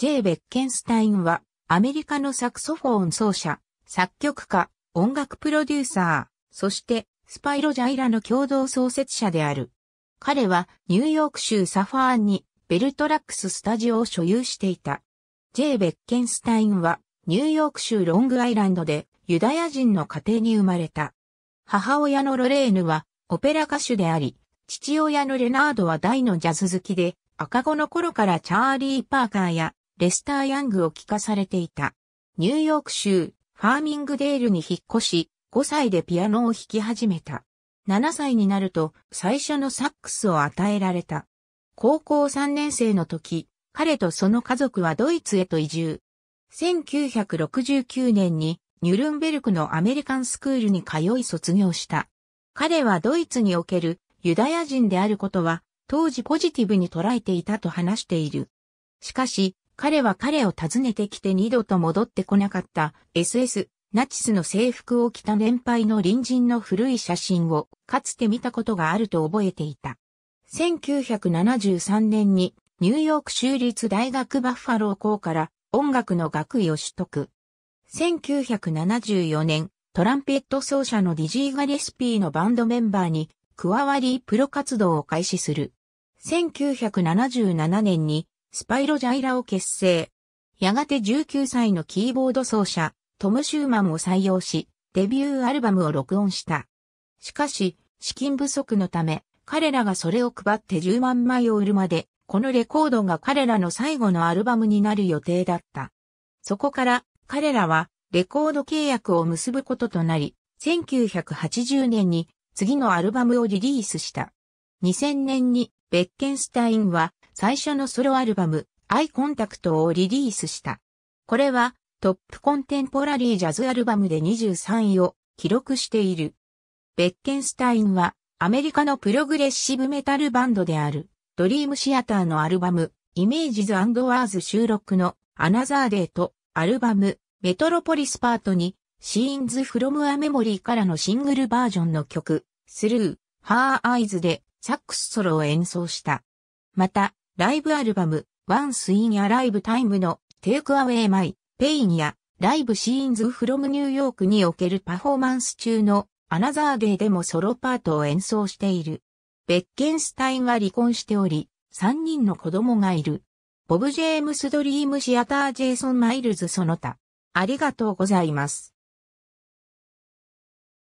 J. ベッケンスタインは、アメリカのサクソフォーン奏者、作曲家、音楽プロデューサー、そしてスパイロ・ジャイラの共同創設者である。彼はニューヨーク州サファーンにベルトラックススタジオを所有していた。J. ベッケンスタインはニューヨーク州ロングアイランドでユダヤ人の家庭に生まれた。母親のロレーヌはオペラ歌手であり、父親のレナードは大のジャズ好きで赤子の頃からチャーリー・パーカーやレスター・ヤングを聞かされていた。ニューヨーク州、ファーミングデールに引っ越し、5歳でピアノを弾き始めた。7歳になると最初のサックスを与えられた。高校3年生の時、彼とその家族はドイツへと移住。1969年にニュルンベルクのアメリカンスクールに通い卒業した。彼はドイツにおけるユダヤ人であることは当時ポジティブに捉えていたと話している。しかし、彼は彼を訪ねてきて二度と戻ってこなかった SS、ナチスの制服を着た年配の隣人の古い写真をかつて見たことがあると覚えていた。1973年にニューヨーク州立大学バッファロー校から音楽の学位を取得。1974年、トランペット奏者のディジー・ガレスピーのバンドメンバーに加わりプロ活動を開始する。1977年にスパイロジャイラを結成。やがて19歳のキーボード奏者、トム・シューマンを採用し、デビューアルバムを録音した。しかし、資金不足のため、彼らがそれを配って10万枚を売るまで、このレコードが彼らの最後のアルバムになる予定だった。そこから彼らはレコード契約を結ぶこととなり、1980年に次のアルバムをリリースした。2000年にベッケンスタインは最初のソロアルバム、アイコンタクトをリリースした。これは、トップコンテンポラリージャズアルバムで23位を記録している。ベッケンスタインは、アメリカのプログレッシブメタルバンドである、ドリームシアターのアルバム、イメージズワーズ収録のアナザーデーとアルバム、メトロポリスパートに、シーンズ・フロム・ア・メモリーからのシングルバージョンの曲、スルー、ハー・アイズでサックスソロを演奏した。また、ライブアルバム、Once in a Live Time の Take Away My Pain やライブシーンズ from ニューヨークにおけるパフォーマンス中のアナザーデーでもソロパートを演奏している。ベッケンスタインは離婚しており、3人の子供がいる。ボブ・ジェームス・ドリーム・シアター・ジェイソン・マイルズ・その他。ありがとうございます。